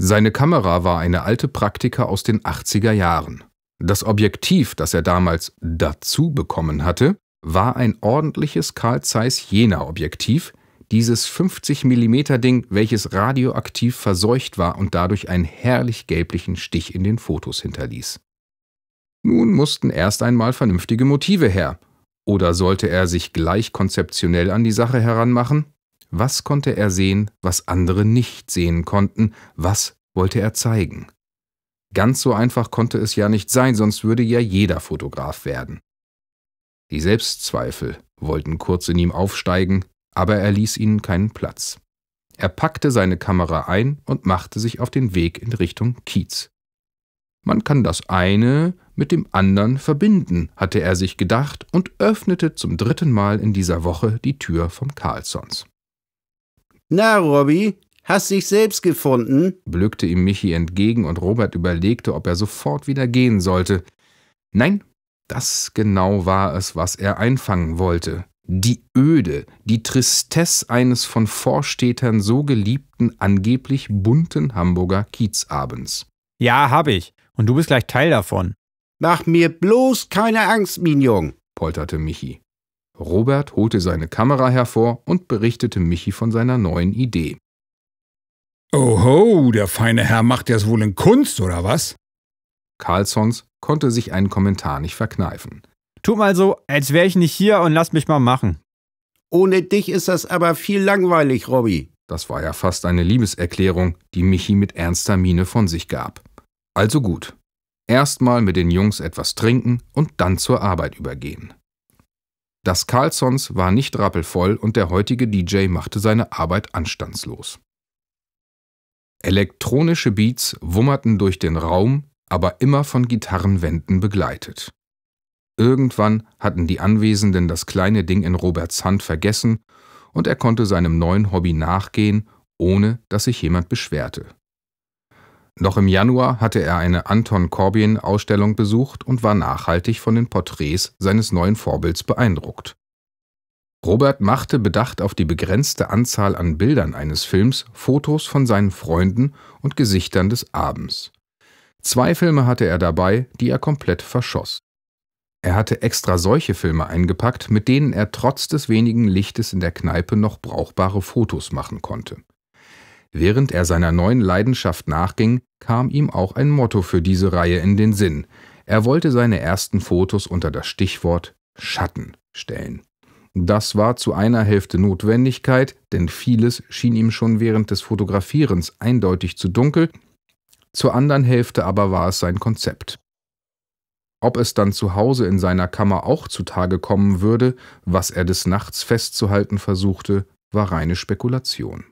Seine Kamera war eine alte Praktika aus den 80er Jahren. Das Objektiv, das er damals dazu bekommen hatte, war ein ordentliches Carl Zeiss Jena Objektiv, dieses 50 mm Ding, welches radioaktiv verseucht war und dadurch einen herrlich gelblichen Stich in den Fotos hinterließ. Nun mussten erst einmal vernünftige Motive her. Oder sollte er sich gleich konzeptionell an die Sache heranmachen? Was konnte er sehen, was andere nicht sehen konnten? Was wollte er zeigen? Ganz so einfach konnte es ja nicht sein, sonst würde ja jeder Fotograf werden. Die Selbstzweifel wollten kurz in ihm aufsteigen, aber er ließ ihnen keinen Platz. Er packte seine Kamera ein und machte sich auf den Weg in Richtung Kiez. Man kann das eine mit dem anderen verbinden, hatte er sich gedacht und öffnete zum dritten Mal in dieser Woche die Tür vom Carlsons. Na, Robby, hast dich selbst gefunden? blückte ihm Michi entgegen und Robert überlegte, ob er sofort wieder gehen sollte. Nein, das genau war es, was er einfangen wollte. Die Öde, die Tristesse eines von Vorstädtern so geliebten, angeblich bunten Hamburger Kiezabends. Ja, hab ich. Und du bist gleich Teil davon. Mach mir bloß keine Angst, Minion, polterte Michi. Robert holte seine Kamera hervor und berichtete Michi von seiner neuen Idee. Oho, der feine Herr macht das wohl in Kunst, oder was? Carlsons konnte sich einen Kommentar nicht verkneifen. Tu mal so, als wäre ich nicht hier und lass mich mal machen. Ohne dich ist das aber viel langweilig, Robby. Das war ja fast eine Liebeserklärung, die Michi mit ernster Miene von sich gab. Also gut. Erstmal mit den Jungs etwas trinken und dann zur Arbeit übergehen. Das Carlsons war nicht rappelvoll und der heutige DJ machte seine Arbeit anstandslos. Elektronische Beats wummerten durch den Raum, aber immer von Gitarrenwänden begleitet. Irgendwann hatten die Anwesenden das kleine Ding in Roberts Hand vergessen und er konnte seinem neuen Hobby nachgehen, ohne dass sich jemand beschwerte. Noch im Januar hatte er eine Anton Corbijn-Ausstellung besucht und war nachhaltig von den Porträts seines neuen Vorbilds beeindruckt. Robert machte bedacht auf die begrenzte Anzahl an Bildern eines Films Fotos von seinen Freunden und Gesichtern des Abends. Zwei Filme hatte er dabei, die er komplett verschoss. Er hatte extra solche Filme eingepackt, mit denen er trotz des wenigen Lichtes in der Kneipe noch brauchbare Fotos machen konnte. Während er seiner neuen Leidenschaft nachging, kam ihm auch ein Motto für diese Reihe in den Sinn. Er wollte seine ersten Fotos unter das Stichwort Schatten stellen. Das war zu einer Hälfte Notwendigkeit, denn vieles schien ihm schon während des Fotografierens eindeutig zu dunkel, zur anderen Hälfte aber war es sein Konzept. Ob es dann zu Hause in seiner Kammer auch zutage kommen würde, was er des Nachts festzuhalten versuchte, war reine Spekulation.